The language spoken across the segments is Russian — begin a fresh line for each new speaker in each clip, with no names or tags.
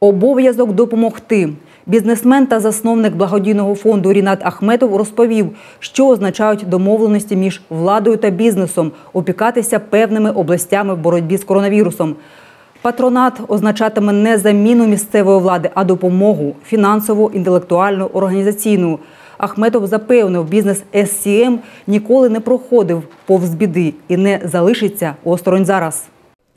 Обов'язок допомогти. Бізнесмен та засновник благодійного фонду Рінат Ахметов розповів, що означають домовленості між владою та бізнесом, опікатися певними областями в боротьбі з коронавірусом. Патронат означатиме не заміну місцевої влади, а допомогу фінансову, інтелектуальну, організаційну. Ахметов запевнив, бізнес СІМ ніколи не проходив повз біди і не залишиться осторонь зараз.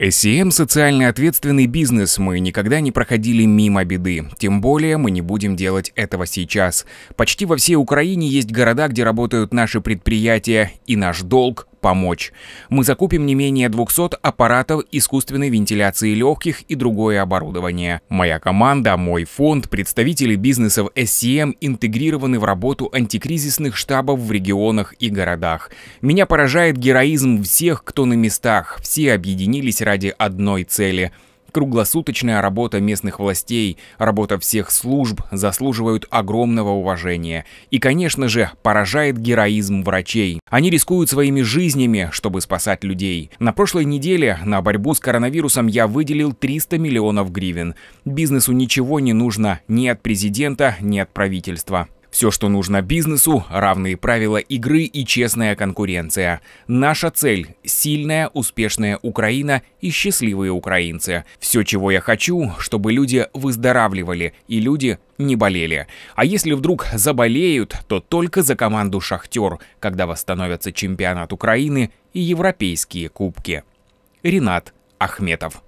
SEM – социально ответственный бизнес. Мы никогда не проходили мимо беды. Тем более мы не будем делать этого сейчас. Почти во всей Украине есть города, где работают наши предприятия, и наш долг помочь. Мы закупим не менее 200 аппаратов искусственной вентиляции легких и другое оборудование. Моя команда, мой фонд, представители бизнесов SCM интегрированы в работу антикризисных штабов в регионах и городах. Меня поражает героизм всех, кто на местах. Все объединились ради одной цели – Круглосуточная работа местных властей, работа всех служб заслуживают огромного уважения. И, конечно же, поражает героизм врачей. Они рискуют своими жизнями, чтобы спасать людей. На прошлой неделе на борьбу с коронавирусом я выделил 300 миллионов гривен. Бизнесу ничего не нужно ни от президента, ни от правительства. Все, что нужно бизнесу, равные правила игры и честная конкуренция. Наша цель – сильная, успешная Украина и счастливые украинцы. Все, чего я хочу, чтобы люди выздоравливали и люди не болели. А если вдруг заболеют, то только за команду «Шахтер», когда восстановятся чемпионат Украины и европейские кубки. Ренат Ахметов